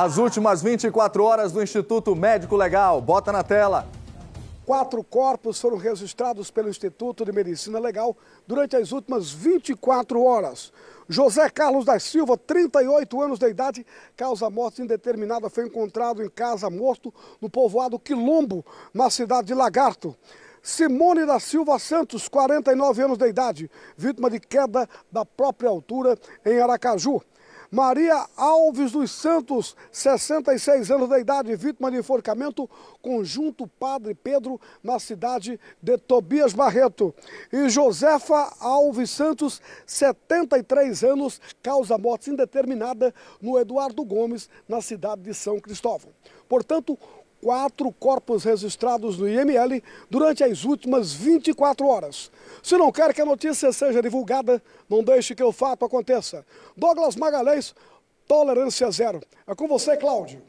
As últimas 24 horas do Instituto Médico Legal. Bota na tela. Quatro corpos foram registrados pelo Instituto de Medicina Legal durante as últimas 24 horas. José Carlos da Silva, 38 anos de idade, causa morte indeterminada, foi encontrado em casa morto no povoado Quilombo, na cidade de Lagarto. Simone da Silva Santos, 49 anos de idade, vítima de queda da própria altura em Aracaju. Maria Alves dos Santos, 66 anos de idade, vítima de enforcamento, conjunto Padre Pedro, na cidade de Tobias Barreto. E Josefa Alves Santos, 73 anos, causa morte indeterminada no Eduardo Gomes, na cidade de São Cristóvão. Portanto, quatro corpos registrados no IML durante as últimas 24 horas. Se não quer que a notícia seja divulgada, não deixe que o fato aconteça. Douglas Magalhães, Tolerância Zero. É com você, Cláudio.